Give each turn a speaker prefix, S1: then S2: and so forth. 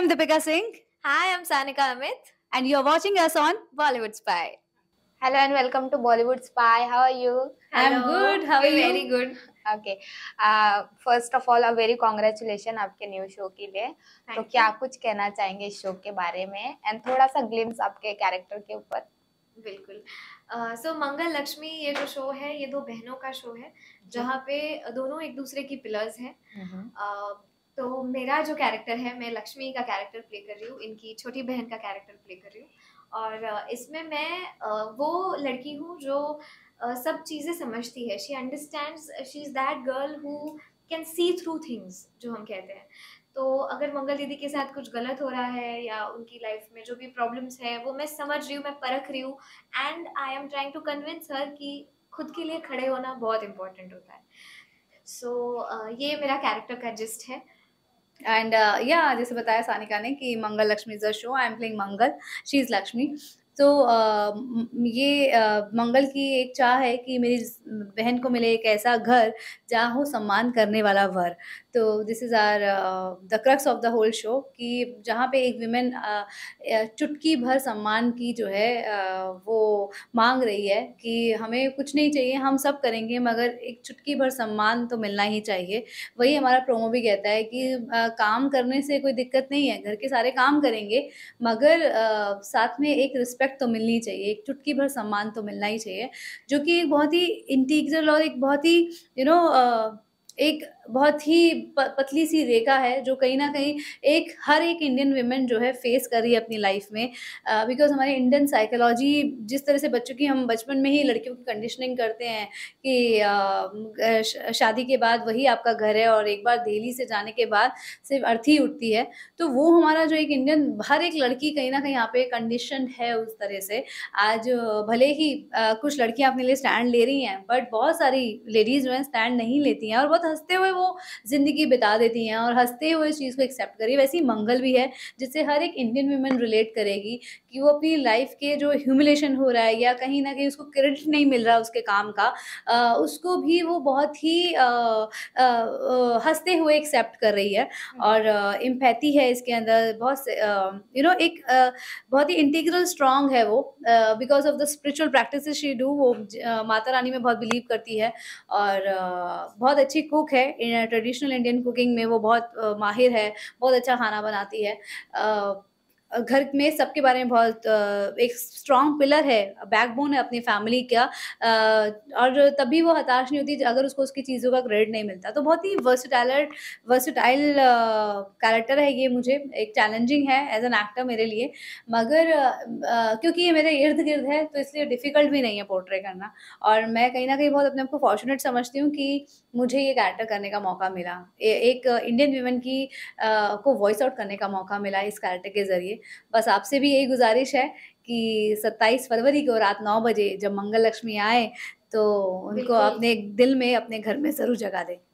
S1: I'm Deepika Singh. Hi, I'm Sanika Amit. And you're watching us on Bollywood Spy. Hello and welcome to Bollywood Spy. How are you? Hello. I'm good. How are you? Very good. Okay first of all a very congratulation आपके new show के लिए Thank तो क्या you. कुछ कहना चाहेंगे इस show के बारे में एंड थोड़ा सा ग्लिम्स आपके कैरेक्टर के ऊपर
S2: बिल्कुल सो uh, so, मंगल लक्ष्मी ये जो शो है ये दो बहनों का शो है जहाँ पे दोनों एक दूसरे की पिलर्स हैं uh -huh. uh, तो मेरा जो कैरेक्टर है मैं लक्ष्मी का कैरेक्टर प्ले कर रही हूँ इनकी छोटी बहन का कैरेक्टर प्ले कर रही हूँ और इसमें मैं वो लड़की हूँ जो सब चीज़ें समझती है she understand she is that girl who can see through things जो हम कहते हैं तो अगर मंगल दीदी के साथ कुछ गलत हो रहा है या उनकी लाइफ में जो भी प्रॉब्लम्स है वो मैं समझ रही हूँ मैं परख रही हूँ and I am trying to convince her कि खुद के लिए खड़े होना बहुत इम्पॉर्टेंट होता है सो so, ये मेरा कैरेक्टर का जिस्ट है एंड या uh, जैसे बताया सानिका ने
S1: कि Mangal Lakshmi is a show I am playing Mangal she is Lakshmi तो आ, ये आ, मंगल की एक चाह है कि मेरी बहन को मिले एक ऐसा घर, जहाँ हो सम्मान करने वाला वर। तो this is are the crux of the whole show कि जहाँ पे एक विमेन चुटकी भर सम्मान की जो है आ, वो मांग रही है कि हमें कुछ नहीं चाहिए, हम सब करेंगे मगर एक चुटकी भर सम्मान तो मिलना ही चाहिए। वही हमारा प्रोमो भी कहता है कि आ, काम करने से कोई दिक्कत नहीं है, घर के सारे काम करेंगे मगर आ, साथ में एक रिस्पेक्ट रिस्पेक्ट तो मिलनी चाहिए एक चुटकी भर सम्मान तो मिलना ही चाहिए जो कि एक बहुत ही इंटीग्रल और एक बहुत ही यू you नो know, एक बहुत ही पतली सी रेखा है जो कहीं ना कहीं एक हर एक इंडियन वीमेन जो है फेस कर रही है अपनी लाइफ में बिकॉज हमारे इंडियन साइकोलॉजी जिस तरह से बच्चों की हम बचपन में ही लड़कियों की कंडीशनिंग करते हैं कि शादी के बाद वही आपका घर है और एक बार दिल्ली से जाने के बाद सिर्फ अर्थी उठती है तो वो हमारा जो एक इंडियन हर एक लड़की कहीं ना कहीं यहाँ पे कंडीशन है उस तरह से आज भले ही कुछ लड़कियाँ अपने लिए स्टैंड ले रही हैं बट बहुत सारी लेडीज़ जो हैं स्टैंड नहीं लेती हैं और बहुत हंसते हुए वो ज़िंदगी बिता देती हैं और हंसते हुए इस चीज़ को एक्सेप्ट करिए वैसे ही मंगल भी है जिससे हर एक इंडियन वीमेन रिलेट करेगी कि वो अपनी लाइफ के जो ह्यूमिलेशन हो रहा है या कहीं ना कहीं उसको क्रेडिट नहीं मिल रहा उसके काम का आ, उसको भी वो बहुत ही हंसते हुए एक्सेप्ट कर रही है हम्म। और इम्पैथी है इसके अंदर बहुत यू नो एक आ, बहुत ही इंटीग्रल स्ट्रांग है वो because of the spiritual practice she do वो माता रानी में बहुत बिलीव करती है और आ, बहुत अच्छी कुक है ट्रेडिशनल इंडियन कुकिंग में वो बहुत माहिर है बहुत अच्छा खाना बनाती है घर में सबके बारे में बहुत एक स्ट्रॉन्ग पिलर है बैकबोन है अपनी फैमिली का और तभी वो हताश नहीं होती अगर उसको उसकी चीज़ों का क्रेडिट नहीं मिलता तो बहुत ही वर्सटाइल वर्सटाइल कैरेक्टर है ये मुझे एक चैलेंजिंग है एज एन एक्टर मेरे लिए मगर क्योंकि ये मेरे इर्द गिर्द है तो इसलिए डिफ़िकल्ट भी नहीं है पोर्ट्रे करना और मैं कहीं ना कहीं बहुत अपने आप को फॉर्चुनेट समझती हूँ कि मुझे ये कैरेक्टर करने का मौका मिला एक इंडियन वीमेन की को वॉइस आउट करने का मौका मिला इस कैरेक्टर के ज़रिए बस आपसे भी यही गुजारिश है कि 27 फरवरी को रात नौ बजे जब मंगल लक्ष्मी आए तो उनको अपने दिल में अपने घर में ज़रूर जगा दें